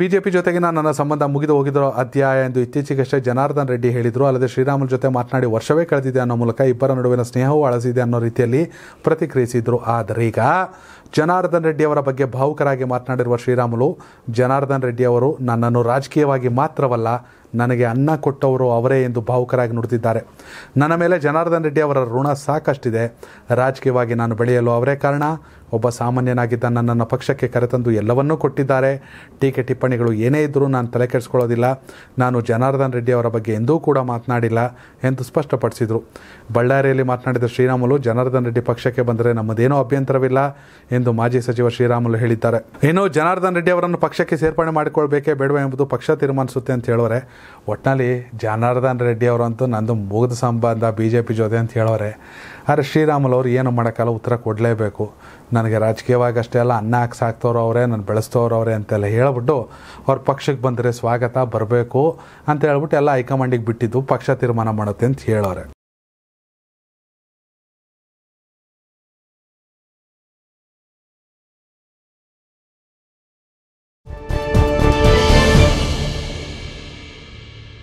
BJP ಜೊತೆಗಿನ ನನ್ನ ಸಂಬಂಧ ಮುಗಿದು ಹೋಗಿರೋ ಅಧ್ಯಾಯ ಎಂದು ಇತ್ತೀಚೆಗಷ್ಟೇ ಜನಾರ್ದನ್ ರೆಡ್ಡಿ ಹೇಳಿದರು ಅಲ್ಲದೆ ಶ್ರೀರಾಮುಲ್ ಜೊತೆ ಮಾತನಾಡಿ ವರ್ಷವೇ ಕಳೆದಿದೆ ಅನ್ನೋ ಮೂಲಕ ಇಬ್ಬರ ನಡುವಿನ ಸ್ನೇಹವೂ ಅಳಸಿದೆ ಅನ್ನೋ ರೀತಿಯಲ್ಲಿ ಪ್ರತಿಕ್ರಿಯಿಸಿದರು ಈಗ ಜನಾರ್ದನ್ ರೆಡ್ಡಿ ಅವರ ಬಗ್ಗೆ ಭಾವುಕರಾಗಿ ಮಾತನಾಡಿರುವ ಶ್ರೀರಾಮುಲು ಜನಾರ್ದನ್ ರೆಡ್ಡಿ ಅವರು ನನ್ನನ್ನು ರಾಜಕೀಯವಾಗಿ ಮಾತ್ರವಲ್ಲ ನನಗೆ ಅನ್ನ ಕೊಟ್ಟವರು ಅವರೇ ಎಂದು ಭಾವುಕರಾಗಿ ನುಡಿದಿದ್ದಾರೆ ನನ್ನ ಮೇಲೆ ಜನಾರ್ದನ್ ರೆಡ್ಡಿ ಅವರ ಋಣ ಸಾಕಷ್ಟಿದೆ ರಾಜಕೀಯವಾಗಿ ನಾನು ಬೆಳೆಯಲು ಅವರೇ ಕಾರಣ ಒಬ್ಬ ಸಾಮಾನ್ಯನಾಗಿದ್ದ ನನ್ನನ್ನು ಪಕ್ಷಕ್ಕೆ ಕರೆತಂದು ಎಲ್ಲವನ್ನೂ ಕೊಟ್ಟಿದ್ದಾರೆ ಟೀಕೆ ಟಿಪ್ಪಣಿಗಳು ಏನೇ ಇದ್ದರೂ ನಾನು ತಲೆ ಕೆಡಿಸ್ಕೊಳ್ಳೋದಿಲ್ಲ ನಾನು ಜನಾರ್ದನ್ ರೆಡ್ಡಿ ಅವರ ಬಗ್ಗೆ ಎಂದೂ ಕೂಡ ಮಾತನಾಡಿಲ್ಲ ಎಂದು ಸ್ಪಷ್ಟಪಡಿಸಿದರು ಬಳ್ಳಾರಿಯಲ್ಲಿ ಮಾತನಾಡಿದ ಶ್ರೀರಾಮುಲು ಜನಾರ್ದನ್ ರೆಡ್ಡಿ ಪಕ್ಷಕ್ಕೆ ಬಂದರೆ ನಮ್ಮದೇನೂ ಅಭ್ಯಂತರವಿಲ್ಲ ಎಂದು ಮಾಜಿ ಸಚಿವ ಶ್ರೀರಾಮುಲು ಹೇಳಿದ್ದಾರೆ ಇನ್ನು ಜನಾರ್ದನ್ ರೆಡ್ಡಿ ಅವರನ್ನು ಪಕ್ಷಕ್ಕೆ ಸೇರ್ಪಡೆ ಮಾಡಿಕೊಳ್ಬೇಕೇ ಬೇಡವೇ ಎಂಬುದು ಪಕ್ಷ ತೀರ್ಮಾನಿಸುತ್ತೆ ಅಂತ ಹೇಳೋರೆ ಒಟ್ಟಿನಲ್ಲಿ ಜನಾರ್ದನ್ ರೆಡ್ಡಿ ಅವರಂತೂ ನಂದು ಮುಗಿದ ಸಂಬಂಧ ಬಿ ಜೆ ಪಿ ಜೊತೆ ಅಂತ ಹೇಳೋರೆ ಆದರೆ ಶ್ರೀರಾಮುಲು ಅವರು ಏನು ಮಾಡೋಕ್ಕಲ್ಲ ಉತ್ತರ ಕೊಡಲೇಬೇಕು ನನಗೆ ರಾಜಕೀಯವಾಗಿ ಅಷ್ಟೇ ಅಲ್ಲ ಅನ್ನ ಹಾಕ್ಸಾಕ್ತವ್ರು ಅವರೇ ನಾನು ಬೆಳೆಸ್ತವ್ರು ಅವರೇ ಅಂತೆಲ್ಲ ಹೇಳ್ಬಿಟ್ಟು ಅವ್ರ ಪಕ್ಷಕ್ಕೆ ಬಂದರೆ ಸ್ವಾಗತ ಬರಬೇಕು ಅಂತ ಹೇಳ್ಬಿಟ್ಟು ಎಲ್ಲ ಹೈಕಮಾಂಡಿಗೆ ಬಿಟ್ಟಿದ್ದು ಪಕ್ಷ ತೀರ್ಮಾನ ಮಾಡುತ್ತೆ ಅಂತ ಹೇಳೋರೆ